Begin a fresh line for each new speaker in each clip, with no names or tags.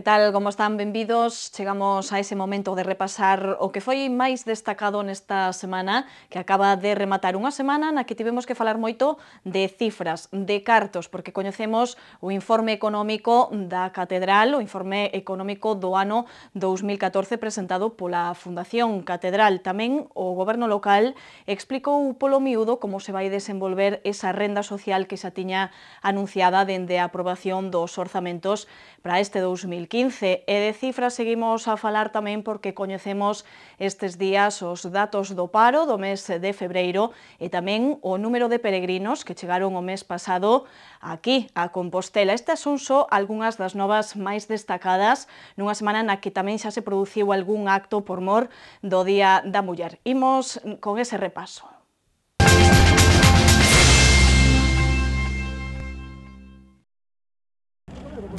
Que tal, como están? Benvidos. Chegamos a ese momento de repasar o que foi máis destacado nesta semana, que acaba de rematar unha semana na que tivemos que falar moito de cifras, de cartos, porque coñecemos o informe económico da Catedral, o informe económico do ano 2014 presentado pola Fundación Catedral. Tamén o goberno local explicou polo miúdo como se vai desenvolver esa renda social que xa tiña anunciada dende a aprobación dos orzamentos para este 2015. E de cifras seguimos a falar tamén porque coñecemos estes días os datos do paro do mes de febreiro e tamén o número de peregrinos que chegaron o mes pasado aquí, a Compostela. Estas son só algunhas das novas máis destacadas nunha semana na que tamén xa se produciu algún acto por mor do Día da Muller. Imos con ese repaso.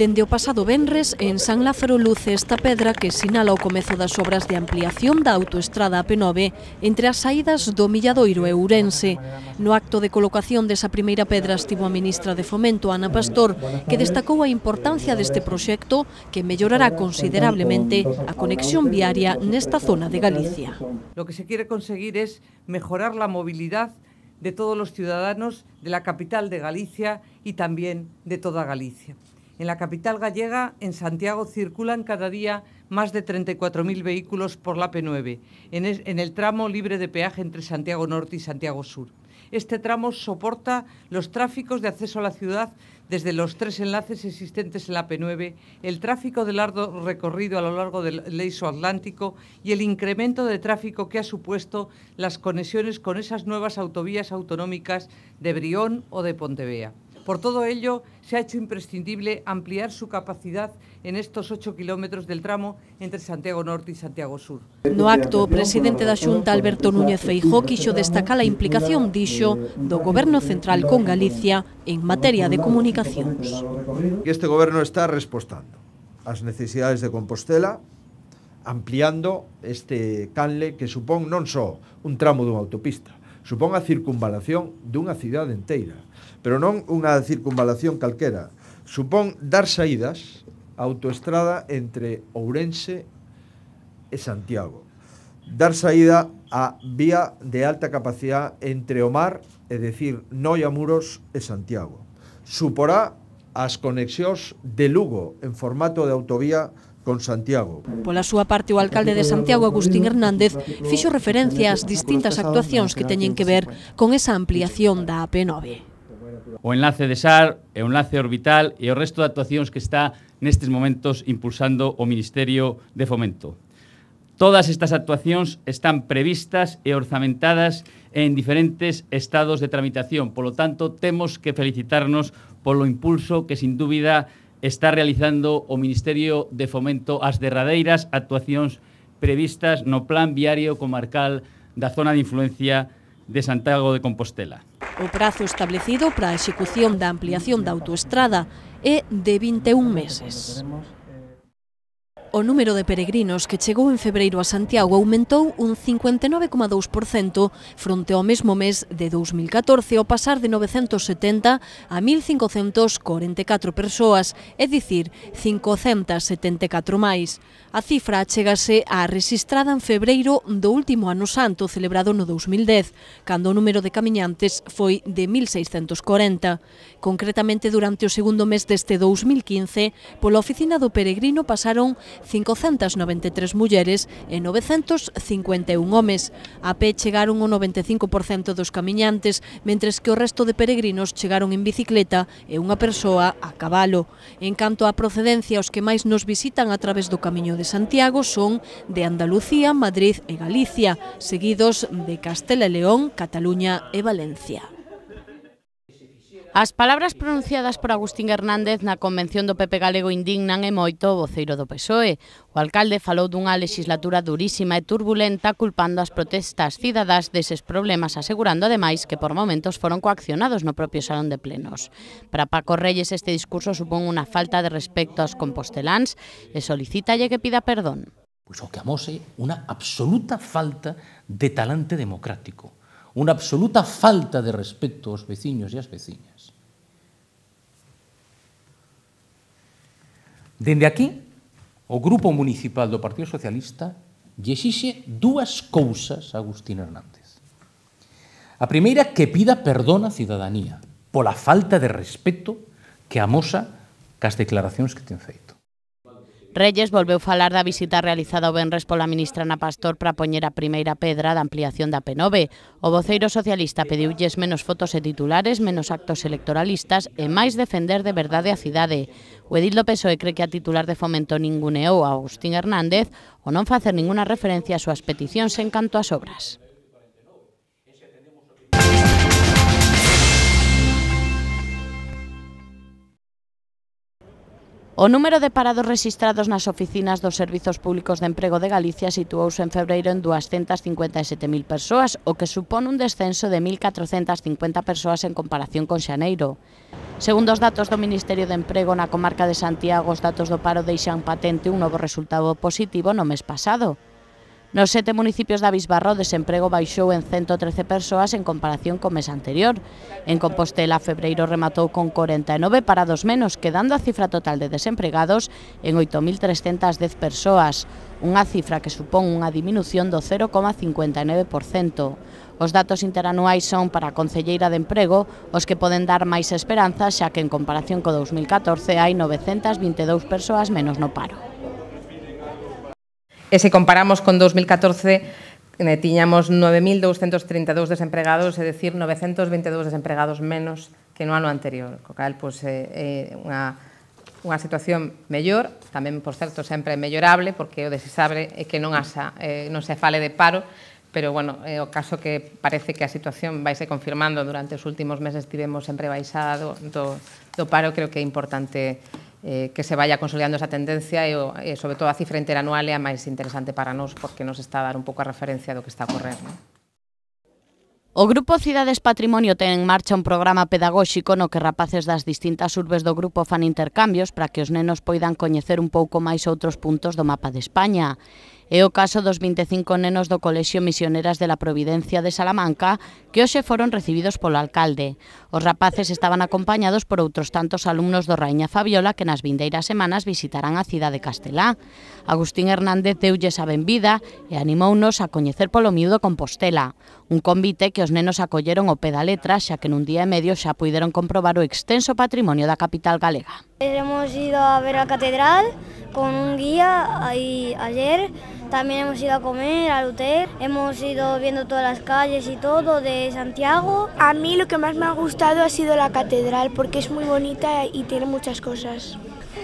Dende o pasado Benres, en San Lázaro luce esta pedra que sinala o comezo das obras de ampliación da autoestrada AP9 entre as saídas do Milladoiro e Ourense. No acto de colocación desa primeira pedra estivo a ministra de Fomento, Ana Pastor, que destacou a importancia deste proxecto que mellorará considerablemente a conexión viaria nesta zona de
Galicia. Lo que se quiere conseguir é mejorar a movilidade de todos os ciudadanos de la capital de Galicia e tamén de toda Galicia. En la capital gallega, en Santiago, circulan cada día más de 34.000 vehículos por la P9, en, el tramo libre de peaje entre Santiago Norte y Santiago Sur. Este tramo soporta los tráficos de acceso a la ciudad desde los tres enlaces existentes en la P9, el tráfico de largo recorrido a lo largo del Leiso Atlántico y el incremento de tráfico que ha supuesto las conexiones con esas nuevas autovías autonómicas de Brión o de Pontevea. Por todo ello, se ha hecho imprescindible ampliar su capacidad en estos 8 kilómetros del tramo entre Santiago Norte y Santiago Sur. No acto, o presidente da Xunta Alberto Núñez Feijó quixo destacar a implicación, dixo,
do Goberno Central con Galicia en materia de comunicacións.
Este goberno está respostando ás necesidades de Compostela, ampliando este canle que supón non só un tramo dunha autopista, supón a circunvalación dunha cidade enteira pero non unha circunvalación calquera. Supón dar saídas a autoestrada entre Ourense e Santiago. Dar saída a vía de alta capacidade entre o mar, é dicir, Noia Muros e Santiago. Suporá as conexións de Lugo en formato de autovía con Santiago.
Pola súa parte, o alcalde de Santiago, Agustín Hernández, fixo referencia ás distintas actuacións que teñen que ver con esa ampliación da AP9. O
enlace de SAR e o enlace orbital e o resto de actuacións que está nestes momentos impulsando o Ministerio de Fomento. Todas estas actuacións están previstas e orzamentadas en diferentes estados de tramitación. Polo tanto, temos que felicitarnos polo impulso que, sin dúbida, está realizando o Ministerio de Fomento as derradeiras actuacións previstas no Plan Viario Comarcal da Zona de Influencia de Santiago de Compostela.
O prazo establecido para a execución da ampliación da autoestrada é de 21 meses. O número de peregrinos que chegou en febreiro a Santiago aumentou un 59,2% fronte ao mesmo mes de 2014 ao pasar de 970 a 1.544 persoas, é dicir, 574 máis. A cifra chegase á registrada en febreiro do último ano santo celebrado no 2010, cando o número de camiñantes foi de 1.640. Concretamente, durante o segundo mes deste 2015, pola oficina do peregrino pasaron 593 mulleres e 951 homes. A pé chegaron o 95% dos camiñantes, mentres que o resto de peregrinos chegaron en bicicleta e unha persoa a cabalo. En canto á procedencia, os que máis nos visitan a través do Camiño de Santiago son de Andalucía, Madrid e Galicia, seguidos de Castela e León, Cataluña e Valencia.
As palabras pronunciadas por Agustín Hernández na Convención do PP Galego indignan e moito o voceiro do PSOE. O alcalde falou dunha legislatura durísima e turbulenta culpando as protestas cidadás deses problemas, asegurando ademais que por momentos foron coaccionados no propio salón de plenos. Para Paco Reyes este discurso supón unha falta de respecto aos composteláns e solicítalle que pida perdón.
Pois o que amose unha absoluta falta de talante democrático unha absoluta falta de respeto aos veciños e ás veciñas. Dende aquí, o Grupo Municipal do Partido Socialista lle xixe dúas cousas a Agustín Hernández. A primeira, que pida perdón á cidadanía pola falta de respeto que amosa cas declaracións que ten feito.
Reyes volveu falar da visita realizada o Benres pola ministra Ana Pastor para poñer a primeira pedra da ampliación da P9. O voceiro socialista pediulles menos fotos e titulares, menos actos electoralistas e máis defender de verdade a cidade. O edil do PSOE cree que a titular de Fomento ninguneou a Agustín Hernández o non facer ninguna referencia a súas peticións en canto ás obras. O número de parados registrados nas oficinas dos Servizos Públicos de Emprego de Galicia situouse en febreiro en 257.000 persoas, o que supón un descenso de 1.450 persoas en comparación con xaneiro. Segundo os datos do Ministerio de Emprego na comarca de Santiago, os datos do paro deixan patente un novo resultado positivo no mes pasado. Nos sete municipios da Bisbarra o desemprego baixou en 113 persoas en comparación co mes anterior. En Compostela, febreiro rematou con 49 parados menos, quedando a cifra total de desempregados en 8.310 persoas, unha cifra que supón unha diminución do 0,59%. Os datos interanuais son para a Concelleira de Emprego os que poden dar máis esperanza, xa que en comparación co 2014 hai 922 persoas menos no paro. E se comparamos con 2014, tiñamos 9.232 desempregados, é dicir, 922 desempregados menos que no ano anterior. Co cal, pois, é, unha, unha situación mellor, tamén, por certo, sempre mellorable, porque o desexable é que non, asa, eh, non se fale de
paro, pero, bueno, é o caso que parece que a situación vai se confirmando durante os últimos meses tivemos sempre baixada do, do, do paro, creo que é importante eh, que se vaya
consolidando esa tendencia e, sobre todo a cifra interanual é a máis interesante para nós porque nos está a dar un pouco a referencia do que está a correr. ¿no? O Grupo Cidades Patrimonio ten en marcha un programa pedagóxico no que rapaces das distintas urbes do grupo fan intercambios para que os nenos poidan coñecer un pouco máis outros puntos do mapa de España. É o caso dos 25 nenos do Colexio Misioneras de la Providencia de Salamanca que hoxe foron recibidos polo alcalde. Os rapaces estaban acompañados por outros tantos alumnos do Raíña Fabiola que nas vindeiras semanas visitarán a cidade de castelá. Agustín Hernández deulles a benvida e animounos a coñecer polo miúdo Compostela, Un convite que os nenos acolleron o pedaletras ya que en un día y e medio se pudieron comprobar o extenso patrimonio de la capital galega.
Hemos ido a ver la catedral con un guía ayer, también hemos ido a comer a luter,
hemos ido viendo todas las calles y todo de Santiago. A mí lo que más me ha gustado ha sido la catedral porque es muy bonita y tiene muchas cosas.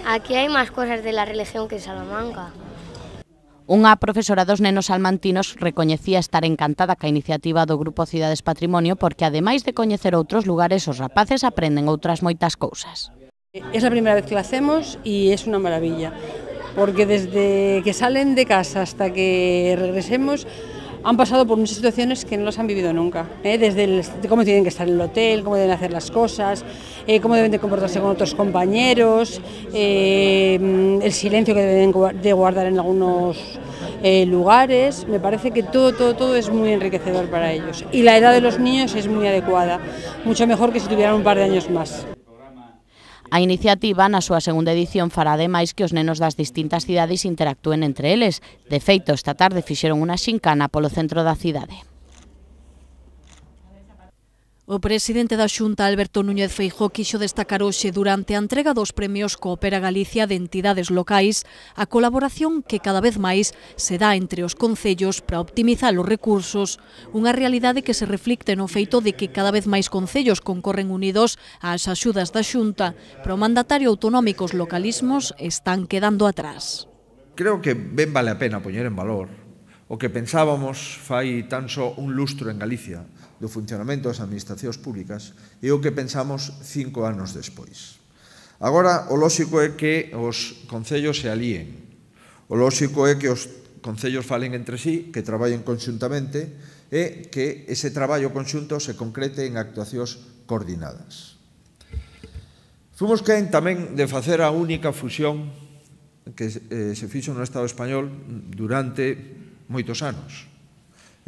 Aquí hay más cosas de la religión que en Salamanca.
Unha profesora dos nenos almantinos recoñecía estar encantada ca iniciativa do Grupo Cidades Patrimonio porque, ademais de coñecer outros lugares, os rapaces aprenden outras moitas cousas.
É a primeira vez que o hacemos e é unha maravilla, porque desde que salen de casa hasta que regresemos han pasado por muchas situaciones que no las han vivido nunca. ¿eh? Desde cómo tienen que estar en el hotel, cómo deben hacer las cosas, eh, cómo deben de comportarse con otros compañeros, eh, mm, el silencio que deben de guardar en algunos lugares. Me parece que todo, todo, todo es muy enriquecedor para ellos. Y la edad de los niños es muy adecuada, mucho mejor que si tuvieran un par de años más.
A iniciativa na súa segunda edición fará ademais que os nenos das distintas cidades interactúen entre eles. De feito, esta tarde fixeron unha xincana polo centro da cidade.
O presidente da Xunta, Alberto Núñez Feijó, quixo destacar hoxe durante a entrega dos premios Coopera Galicia de entidades locais a colaboración que cada vez máis se dá entre os concellos para optimizar os recursos, unha realidade que se reflicte no feito de que cada vez máis concellos concorren unidos ás axudas da Xunta, pero o mandatario autonómico os localismos están quedando atrás.
Creo que ben vale a pena poñer en valor o que pensábamos fai tan só un lustro en Galicia, do funcionamento das administracións públicas é o que pensamos cinco anos despois. Agora, o lóxico é que os concellos se alíen. O lóxico é que os concellos falen entre sí, que traballen conxuntamente e que ese traballo conxunto se concrete en actuacións coordinadas. Fomos quen tamén de facer a única fusión que eh, se fixo no Estado español durante moitos anos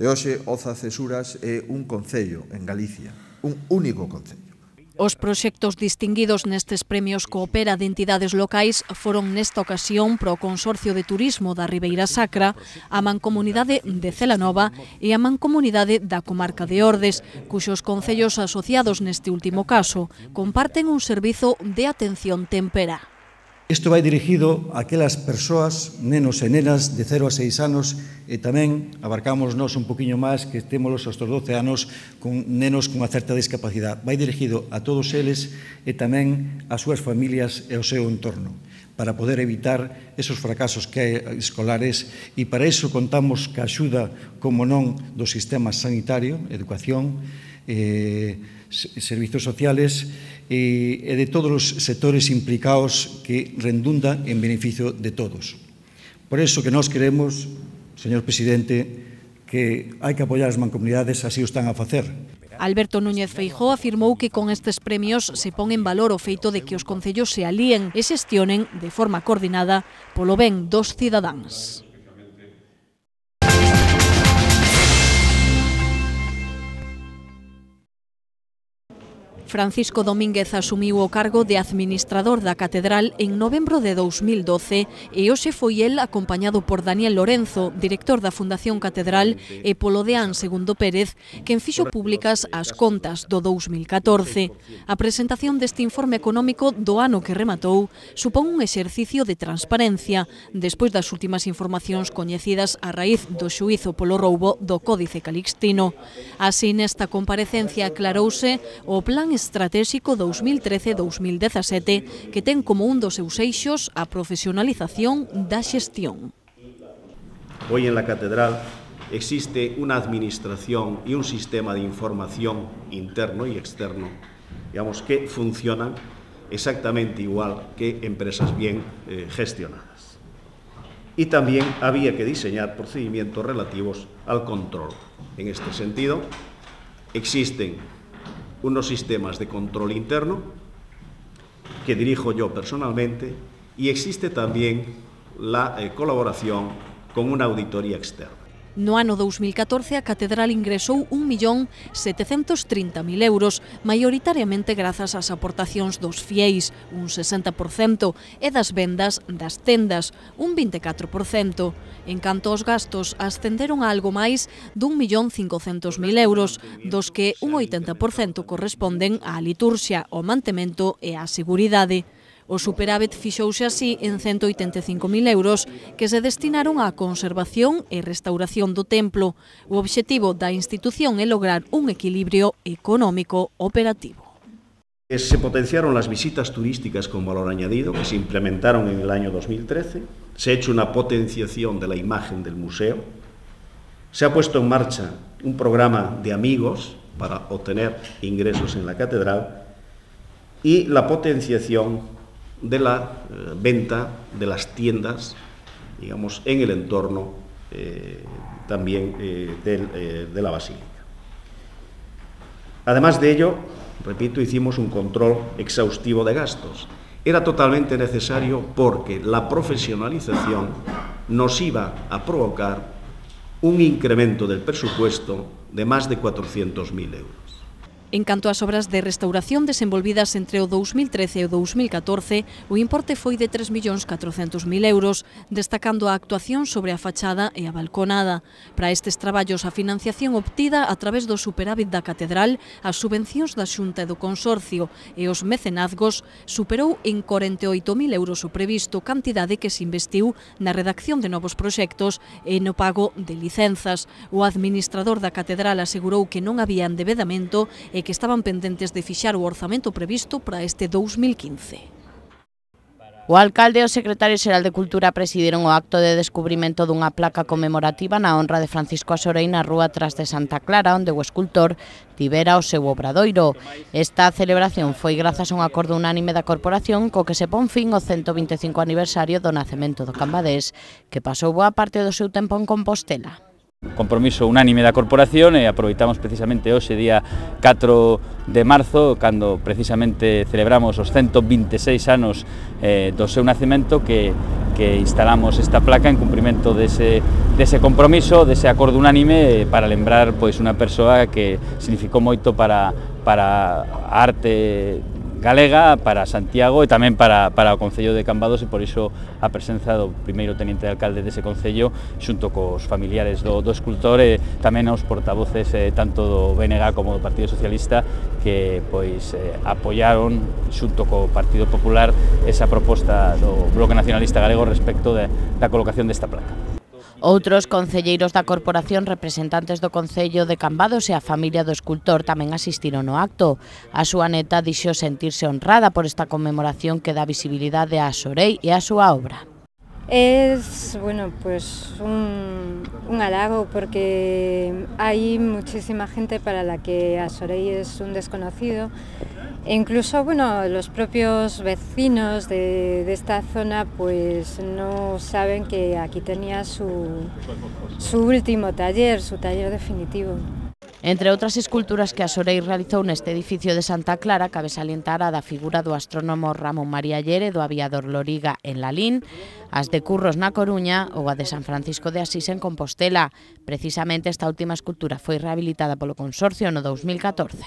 E hoxe Oza Cesuras é un concello en Galicia, un único concello.
Os proxectos distinguidos nestes premios coopera de entidades locais foron nesta ocasión pro Consorcio de Turismo da Ribeira Sacra, a Mancomunidade de Celanova e a Mancomunidade da Comarca de Ordes, cuxos concellos asociados neste último caso comparten un servizo de atención tempera.
Isto vai dirigido a aquelas persoas, nenos e nenas de 0 a 6 anos, e tamén abarcamos nós un poquinho máis que témolos aos 12 anos con nenos con unha certa discapacidade. Vai dirigido a todos eles e tamén a súas familias e ao seu entorno para poder evitar esos fracasos que hai escolares e para iso contamos que axuda, como non, do sistema sanitario, educación, eh, servizos sociales eh, e, de todos os sectores implicados que redundan en beneficio de todos. Por iso que nós queremos, señor presidente, que hai que apoiar as mancomunidades, así o están a facer.
Alberto Núñez Feijó afirmou que con estes premios se pon en valor o feito de que os concellos se alíen e xestionen de forma coordinada polo ben dos cidadáns. Francisco Domínguez asumiu o cargo de administrador da catedral en novembro de 2012 e hoxe foi el acompañado por Daniel Lorenzo, director da Fundación Catedral, e polo deán Segundo Pérez, quen fixo públicas as contas do 2014. A presentación deste informe económico do ano que rematou supón un exercicio de transparencia despois das últimas informacións coñecidas a raíz do xuizo polo roubo do Códice Calixtino. Así, nesta comparecencia aclarouse o plan estratégico 2013-2017 que ten como un dos seus a profesionalización da gestión.
Hoy en la catedral existe una administración y un sistema de información interno y externo, digamos, que funcionan exactamente igual que empresas bien eh, gestionadas. Y también había que diseñar procedimientos relativos al control. En este sentido, existen unos sistemas de control interno que dirijo yo personalmente y existe también la eh, colaboración con una auditoría externa.
No ano 2014, a Catedral ingresou 1.730.000 euros, maioritariamente grazas ás aportacións dos fieis, un 60%, e das vendas das tendas, un 24%. En canto aos gastos, ascenderon a algo máis dun 1.500.000 euros, dos que un 80% corresponden á liturxia, ao mantemento e á seguridade. O superávit fixouse así en 185.000 e euros que se destinaron a conservación y e restauración do templo. objetivo de da institución es lograr un equilibrio económico operativo.
Eh, se potenciaron las visitas turísticas con valor añadido que se implementaron en el año 2013, se ha hecho una potenciación de la imagen del museo, se ha puesto en marcha un programa de amigos para obtener ingresos en la catedral y la potenciación de la eh, venta de las tiendas, digamos, en el entorno eh, también eh, de la basílica. Además de ello, repito, hicimos un control exhaustivo de gastos. Era totalmente necesario porque la profesionalización nos iba a provocar un incremento del presupuesto de más de 400.000 euros.
En canto ás obras de restauración desenvolvidas entre o 2013 e o 2014, o importe foi de 3.400.000 euros, destacando a actuación sobre a fachada e a balconada. Para estes traballos, a financiación obtida a través do superávit da catedral, as subvencións da Xunta e do Consorcio e os mecenazgos superou en 48.000 euros o previsto, cantidade que se investiu na redacción de novos proxectos e no pago de licenzas. O administrador da catedral asegurou que non había endebedamento e e que estaban pendentes de fixar o orzamento previsto para este 2015. O alcalde e o secretario
xeral de Cultura presidiron o acto de descubrimento dunha placa conmemorativa na honra de Francisco Asorei na rúa tras de Santa Clara, onde o escultor tivera o seu obradoiro. Esta celebración foi grazas a un acordo unánime da corporación co que se pon fin o 125 aniversario do nacemento do Cambadés, que pasou boa parte do seu tempo en Compostela.
Compromiso unánime da corporación e aproveitamos precisamente hoxe día 4 de marzo cando precisamente celebramos os 126 anos eh, do seu nacemento que, que instalamos esta placa en cumprimento dese, dese compromiso, dese acordo unánime eh, para lembrar pois unha persoa que significou moito para, para a arte galega para Santiago e tamén para, para o Concello de Cambados e por iso a presenza do primeiro teniente de alcalde dese Concello xunto cos familiares do, do escultor e tamén aos portavoces eh, tanto do BNG como do Partido Socialista que pois eh, apoiaron xunto co Partido Popular esa proposta do Bloque Nacionalista Galego respecto de, da colocación desta placa.
Outros concelleiros da corporación, representantes do Concello de Cambados e a familia do escultor tamén asistiron ao acto. A súa neta dixo sentirse honrada por esta conmemoración que dá visibilidade a Sorei e a súa obra.
É bueno, pues un, un halago porque hai muchísima gente para la que Xorei é un desconocido E incluso, bueno, los propios vecinos de, de, esta zona pues no saben que aquí tenía su, su último taller, su taller definitivo.
Entre outras esculturas que a Sorei realizou neste edificio de Santa Clara, cabe salientar a da figura do astrónomo Ramón María Llere do aviador Loriga en Lalín, as de Curros na Coruña ou a de San Francisco de Asís en Compostela. Precisamente esta última escultura foi rehabilitada polo consorcio no 2014.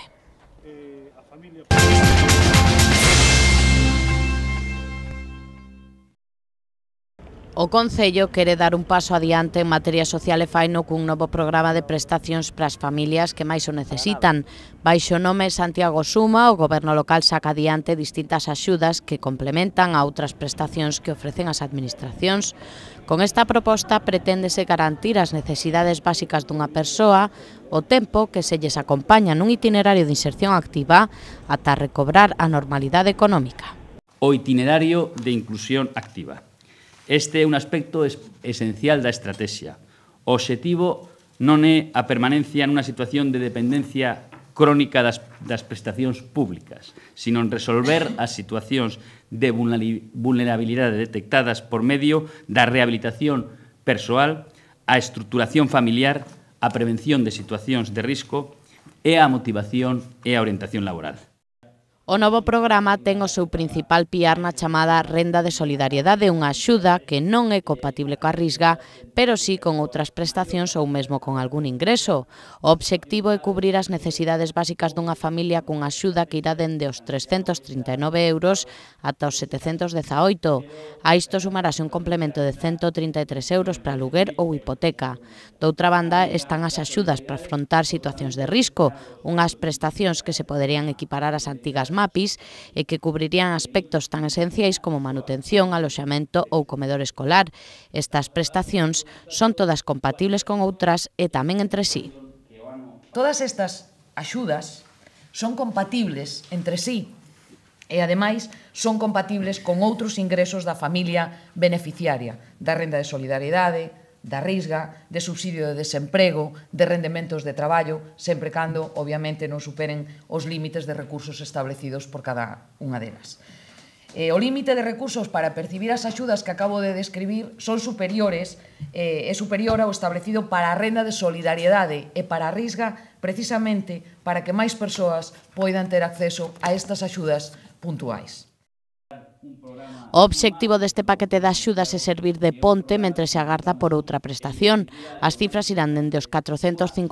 O Concello quere dar un paso adiante en materia social e faino cun novo programa de prestacións para as familias que máis o necesitan. Baixo nome Santiago Suma, o goberno local saca adiante distintas axudas que complementan a outras prestacións que ofrecen as administracións. Con esta proposta preténdese garantir as necesidades básicas dunha persoa, o tempo que se lles acompaña nun itinerario de inserción activa ata recobrar a normalidade económica.
O itinerario de inclusión activa Este é un aspecto es esencial da estrategia. O obxectivo non é a permanencia nunha situación de dependencia crónica das, das prestacións públicas, sino en resolver as situacións de vulnerabilidade detectadas por medio da rehabilitación persoal, a estruturación familiar, a prevención de situacións de risco e a motivación e a orientación laboral.
O novo programa ten o seu principal piar na chamada renda de solidariedade, unha axuda que non é compatible coa risga, pero sí con outras prestacións ou mesmo con algún ingreso. O obxectivo é cubrir as necesidades básicas dunha familia cunha axuda que irá dende os 339 euros ata os 718. A isto sumarase un complemento de 133 euros para aluguer ou hipoteca. Doutra banda están as axudas para afrontar situacións de risco, unhas prestacións que se poderían equiparar ás antigas MAPIS e que cubrirían aspectos tan esenciais como manutención, aloxamento ou comedor escolar. Estas prestacións son todas compatibles con outras e tamén entre sí.
Todas estas axudas son compatibles entre sí e ademais son compatibles con outros ingresos da familia beneficiaria, da renda de solidaridade, da risga, de subsidio de desemprego, de rendementos de traballo, sempre cando, obviamente, non superen os límites de recursos establecidos por cada unha delas. Eh, o límite de recursos para percibir as axudas que acabo de describir son superiores eh, é superior ao establecido para a renda de solidariedade e para a risga precisamente para que máis persoas poidan ter acceso a estas axudas puntuais.
O obxectivo deste paquete de axudas é servir de ponte mentre se agarda por outra prestación. As cifras irán dende os 454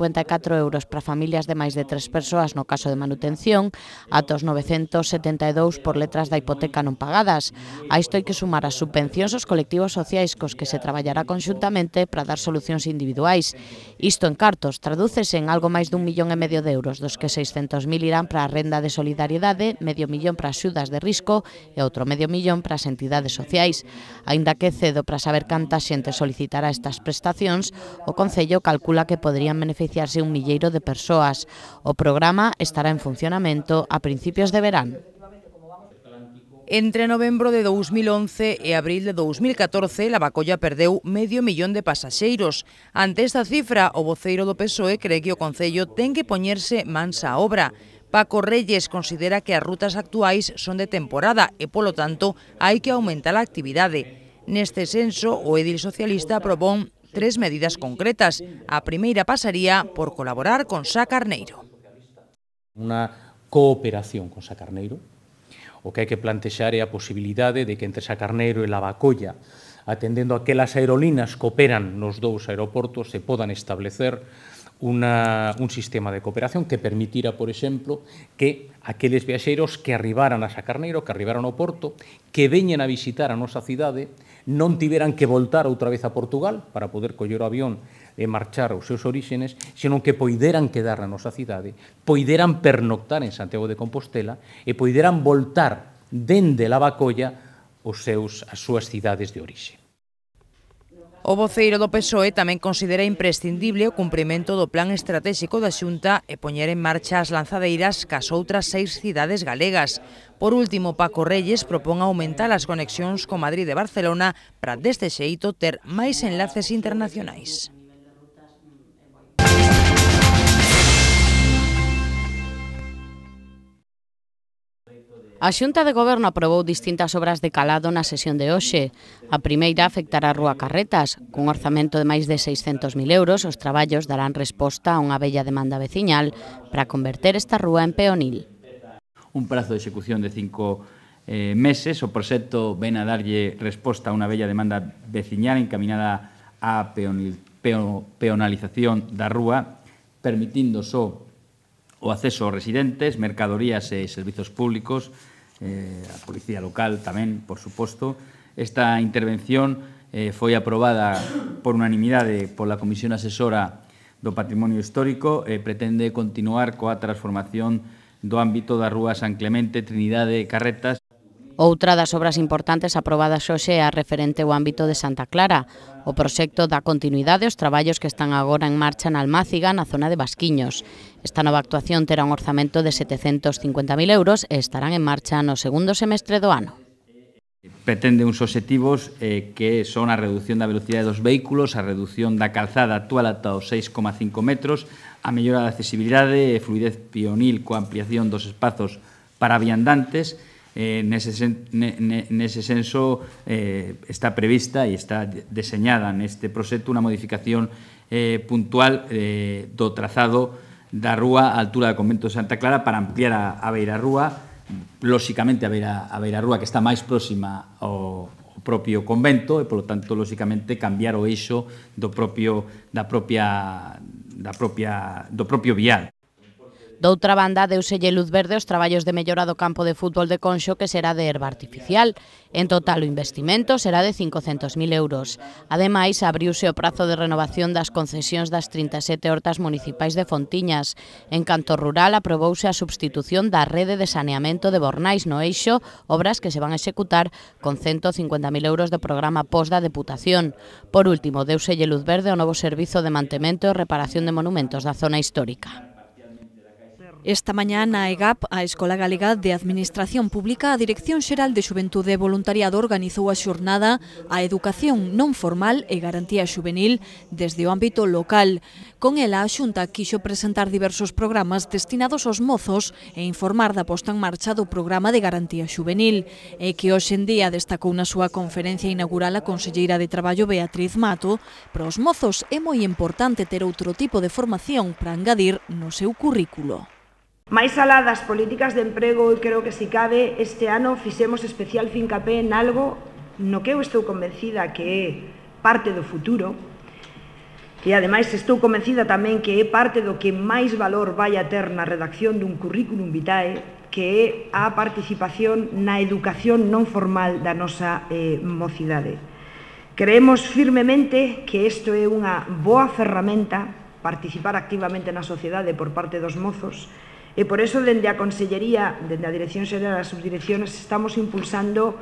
euros para familias de máis de tres persoas no caso de manutención ata os 972 por letras da hipoteca non pagadas. A isto hai que sumar as subvencións aos colectivos sociais cos que se traballará conxuntamente para dar solucións individuais. Isto en cartos tradúcese en algo máis dun millón e medio de euros, dos que 600.000 irán para a renda de solidariedade, medio millón para axudas de risco e outro medio medio millón para as entidades sociais. Aínda que cedo para saber canta xente solicitará estas prestacións, o Concello calcula que poderían beneficiarse un milleiro de persoas. O programa estará en funcionamento a principios de
verán. Entre novembro de 2011 e abril de 2014, la Bacolla perdeu medio millón de pasaxeiros. Ante esta cifra, o voceiro do PSOE cree que o Concello ten que poñerse mansa obra Paco Reyes considera que as rutas actuais son de temporada e, polo tanto, hai que aumentar a actividade. Neste senso, o edil socialista propón tres medidas concretas. A primeira pasaría por colaborar con Sá Carneiro.
Unha cooperación con Sá Carneiro. O que hai que plantexar é a posibilidade de que entre Sá Carneiro e Lavacolla, atendendo a que las aerolíneas cooperan nos dous aeroportos, se podan establecer una, un sistema de cooperación que permitira, por exemplo, que aqueles viaxeiros que arribaran a Sacarneiro, que arribaran ao Porto, que veñen a visitar a nosa cidade, non tiveran que voltar outra vez a Portugal para poder coller o avión e marchar aos seus orígenes, senón que poideran quedar na nosa cidade, poideran pernoctar en Santiago de Compostela e poideran voltar dende Bacolla os seus, as súas cidades de orixe.
O voceiro do PSOE tamén considera imprescindible o cumprimento do plan estratégico da Xunta e poñer en marcha as lanzadeiras cas outras seis cidades galegas. Por último, Paco Reyes propón aumentar as conexións co Madrid e Barcelona para deste xeito ter máis enlaces internacionais.
A Xunta de Goberno aprobou distintas obras de calado na sesión de hoxe. A primeira afectará a Rúa Carretas. Cun orzamento de máis de 600.000 euros, os traballos darán resposta a unha bella demanda veciñal para converter esta rúa en peonil.
Un prazo de execución de cinco eh, meses, o proxecto ven a darlle resposta a unha bella demanda veciñal encaminada á peonil, peonalización da rúa, permitindo só o acceso aos residentes, mercadorías e servizos públicos, eh, a Policía Local tamén, por suposto. Esta intervención eh, foi aprobada por unanimidade pola Comisión Asesora do Patrimonio Histórico e eh, pretende continuar coa transformación do ámbito da Rúa San Clemente, Trinidade e Carretas
Outra das obras importantes aprobadas hoxe é a referente ao ámbito de Santa Clara. O proxecto dá continuidade aos traballos que están agora en marcha na Almáciga, na zona de Basquiños. Esta nova actuación terá un orzamento de 750.000 euros e estarán en marcha no segundo semestre do ano.
Pretende uns obxectivos eh, que son a reducción da velocidade dos vehículos, a reducción da calzada actual ata os 6,5 metros, a mellora da accesibilidade e fluidez pionil coa ampliación dos espazos para viandantes, eh, nese, sen, ne, nese senso eh, está prevista e está deseñada neste proxecto unha modificación eh, puntual eh, do trazado da rúa a altura do Convento de Santa Clara para ampliar a, a Beira Rúa, lóxicamente a Beira, a Beira Rúa que está máis próxima ao, ao propio convento e, polo tanto, lóxicamente cambiar o eixo do propio da propia da propia do propio vial.
Doutra banda, deuselle luz verde os traballos de mellora do campo de fútbol de Conxo que será de herba artificial. En total, o investimento será de 500.000 euros. Ademais, abriuse o prazo de renovación das concesións das 37 hortas municipais de Fontiñas. En canto rural, aprobouse a substitución da rede de saneamento de Bornais no Eixo, obras que se van a executar con 150.000 euros do programa POS da Deputación. Por último, deuselle luz verde o novo servizo de mantemento e reparación de monumentos da zona histórica.
Esta mañá a EGAP, a Escola Galega de Administración Pública, a Dirección Xeral de Xuventude e Voluntariado organizou a xornada a Educación Non Formal e Garantía Xuvenil desde o ámbito local. Con ela, a Xunta quixo presentar diversos programas destinados aos mozos e informar da posta en marcha do programa de Garantía Xuvenil, e que hoxendía destacou na súa conferencia inaugural a Conselleira de Traballo Beatriz Mato, para os mozos é moi importante ter outro tipo de formación para engadir no seu currículo.
Mais alá das políticas de emprego, e creo que se cabe, este ano fixemos especial fincapé en algo no que eu estou convencida que é parte do futuro, e ademais estou convencida tamén que é parte do que máis valor vai a ter na redacción dun currículum vitae, que é a participación na educación non formal da nosa eh, mocidade. Creemos firmemente que isto é unha boa ferramenta participar activamente na sociedade por parte dos mozos, E por eso, dende a Consellería, dende a Dirección Xeral das Subdirecciones, estamos impulsando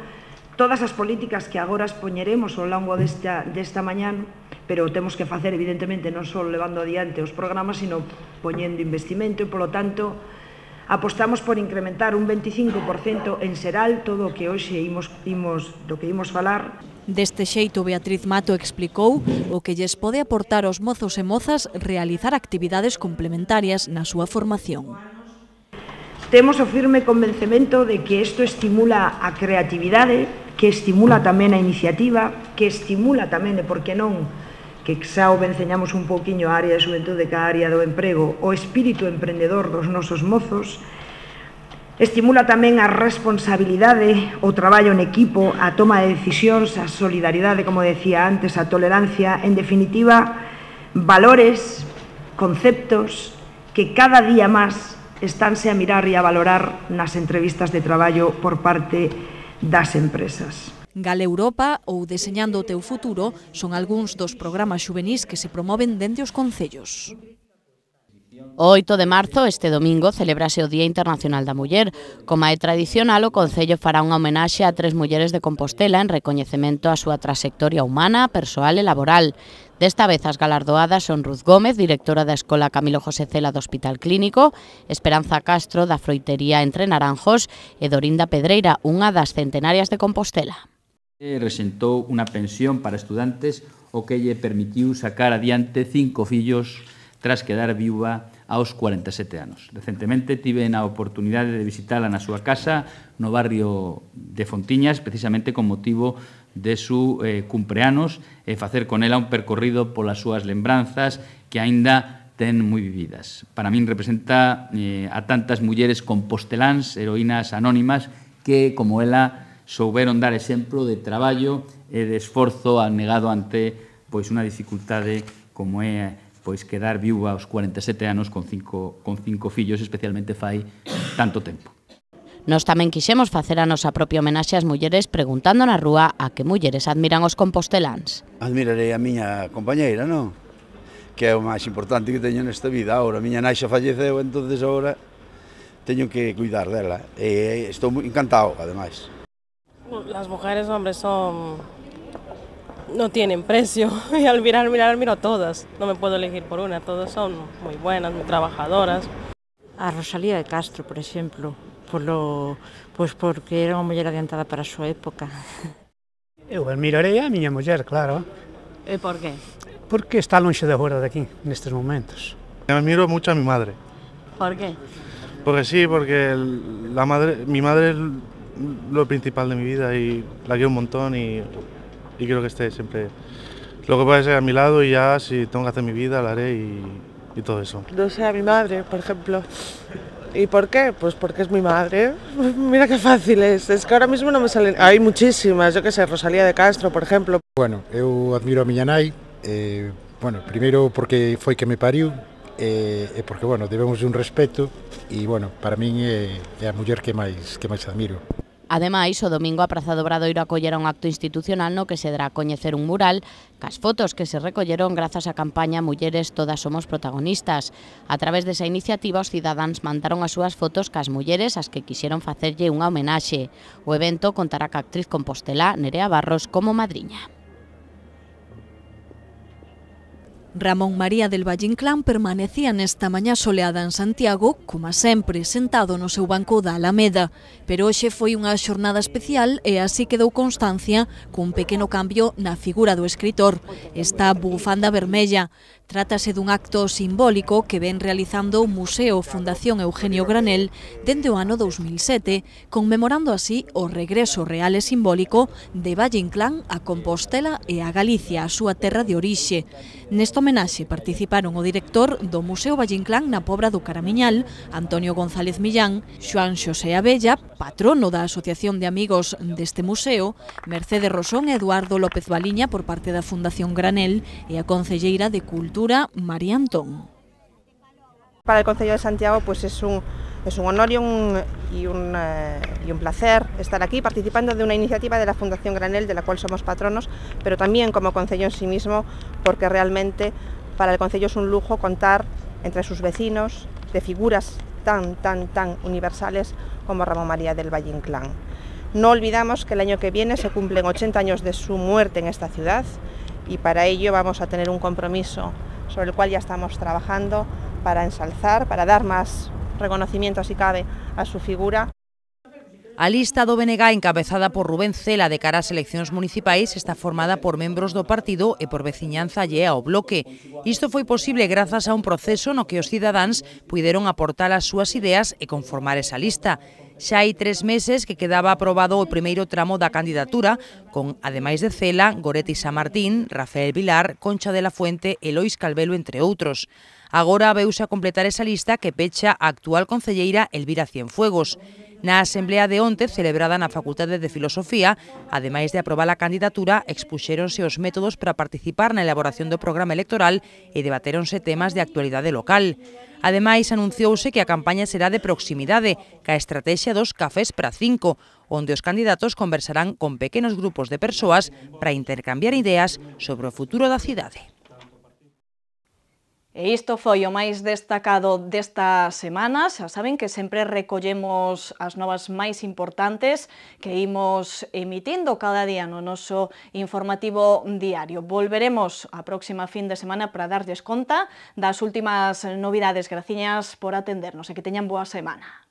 todas as políticas que agora expoñeremos ao longo desta, desta mañan, pero temos que facer, evidentemente, non só levando adiante os programas, sino poñendo investimento, e, polo tanto, apostamos por incrementar un 25% en Xeral todo o que hoxe imos, imos, do que imos falar. Deste
xeito, Beatriz Mato explicou o que lles pode aportar aos mozos e mozas realizar actividades complementarias na súa formación.
Temos o firme convencemento de que isto estimula a creatividade, que estimula tamén a iniciativa, que estimula tamén, e por que non, que xa o venceñamos un pouquiño a área de xuventude que a área do emprego, o espírito emprendedor dos nosos mozos, Estimula tamén a responsabilidade, o traballo en equipo, a toma de decisións, a solidaridade, como decía antes, a tolerancia, en definitiva, valores, conceptos que cada día máis estánse a mirar e a valorar nas entrevistas de traballo por parte das empresas.
Gal Europa ou Deseñando o teu futuro son algúns dos programas xuvenís que se promoven dende os concellos.
O 8 de marzo, este domingo, celebrase o Día Internacional da Muller. Como é tradicional, o Concello fará unha homenaxe a tres mulleres de Compostela en recoñecemento á súa trasectoria humana, persoal e laboral. Desta vez as galardoadas son Ruth Gómez, directora da Escola Camilo José Cela do Hospital Clínico, Esperanza Castro da Froitería Entre Naranjos e Dorinda Pedreira, unha das centenarias de Compostela.
Resentou unha pensión para estudantes o que lle permitiu sacar adiante cinco fillos tras quedar viúva aos 47 anos. Recentemente tive a oportunidade de visitala na súa casa no barrio de Fontiñas, precisamente con motivo de su eh, cumpleanos e eh, facer con ela un percorrido polas súas lembranzas que aínda ten moi vividas. Para min representa eh, a tantas mulleres composteláns, heroínas anónimas, que, como ela, souberon dar exemplo de traballo e de esforzo anegado ante pois unha dificultade como é pois quedar viúva aos 47 anos con cinco, con cinco fillos, especialmente fai tanto tempo.
Nos tamén quixemos facer a nosa propia homenaxe ás mulleres preguntando na rúa a que mulleres admiran os composteláns.
Admirarei a miña compañeira, non? Que é o máis importante que teño nesta vida. Ahora, a miña naixa falleceu, entonces agora teño que cuidar dela. E estou moi encantado, ademais.
Las mujeres, hombre, son no tienen precio y al mirar, mirar, miro todas. No me puedo elegir por una, todas son muy buenas, muy trabajadoras. A Rosalía de Castro, por exemplo, por lo, ...pues porque era una mujer adiantada para su época.
Eu admirarei a miña mujer, claro. ¿Y por qué? Porque está lonxe de aquí... ...en estos momentos.
Me admiro mucho a mi madre. Por qué? Porque sí, porque la madre, mi madre es lo principal de mi vida y la quiero un montón y, y creo que esté siempre lo que pueda ser a mi lado y ya si tengo que hacer mi vida la haré y, y todo
eso. No sé, a mi madre, por ejemplo. ¿Y por qué? Pues porque es mi madre. Mira qué fácil es. Es que ahora mismo non me salen... Hai muchísimas, yo que sei, Rosalía de Castro, por exemplo.
Bueno, eu admiro a miña nai, eh, bueno, primeiro porque foi que me pariu, eh, e porque, bueno, debemos de un respeto, e, bueno, para min es é a muller que máis, que
máis admiro.
Ademais, o domingo a Praza do Obradoiro acollera un acto institucional no que se dará a coñecer un mural cas fotos que se recolleron grazas á campaña Mulleres todas somos protagonistas. A través desa iniciativa, os cidadáns mandaron as súas fotos cas mulleres as que quixeron facerlle unha homenaxe. O evento contará ca actriz compostelá Nerea Barros como madriña.
Ramón María del Valle Inclán permanecía nesta mañá soleada en Santiago, como sempre, sentado no seu banco da Alameda, pero hoxe foi unha xornada especial e así quedou constancia cun pequeno cambio na figura do escritor, esta bufanda vermella. Trátase dun acto simbólico que ven realizando o Museo Fundación Eugenio Granel dende o ano 2007, conmemorando así o regreso real e simbólico de Valle Inclán a Compostela e a Galicia, a súa terra de orixe. Neste homenaxe participaron o director do Museo Valle Inclán na Pobra do Caramiñal, Antonio González Millán, Xoan Xosé Abella, patrono da Asociación de Amigos deste museo, Mercedes Rosón e Eduardo López Baliña por parte da Fundación Granel e a Concelleira de Cultura María Antón.
Para el Consejo de Santiago pues es un, honor eh, y un, placer estar aquí participando de una iniciativa de la Fundación Granel, de la cual somos patronos, pero también como Consejo en sí mismo, porque realmente para el Consejo es un lujo contar entre sus vecinos de figuras tan, tan, tan universales como Ramón María del Valle Inclán. No olvidamos que el año que viene se cumplen 80 años de su muerte en esta ciudad y para ello vamos a tener un compromiso sobre el cual ya estamos trabajando para ensalzar, para dar más reconocimiento, si cabe, a su figura.
A lista do BNG encabezada por Rubén Cela de cara a eleccións municipais está formada por membros do partido e por veciñanza lle ao bloque. Isto foi posible grazas a un proceso no que os cidadáns puideron aportar as súas ideas e conformar esa lista. Xa hai tres meses que quedaba aprobado o primeiro tramo da candidatura, con, ademais de Cela, Goretti Martín, Rafael Vilar, Concha de la Fuente e Lois Calvelo, entre outros. Agora veuse a completar esa lista que pecha a actual concelleira Elvira Cienfuegos. Na asemblea de onte celebrada na Facultade de Filosofía, ademais de aprobar a candidatura, expuxeronse os métodos para participar na elaboración do programa electoral e debateronse temas de actualidade local. Ademais, anunciouse que a campaña será de proximidade, ca estrategia dos cafés para cinco, onde os candidatos conversarán con pequenos grupos de persoas para intercambiar ideas sobre o futuro da cidade.
E isto foi o máis destacado desta semana. Xa saben que sempre recollemos as novas máis importantes que imos emitindo cada día no noso informativo diario. Volveremos a próxima fin de semana para darlles conta das últimas novidades. Graciñas por atendernos e que teñan boa semana.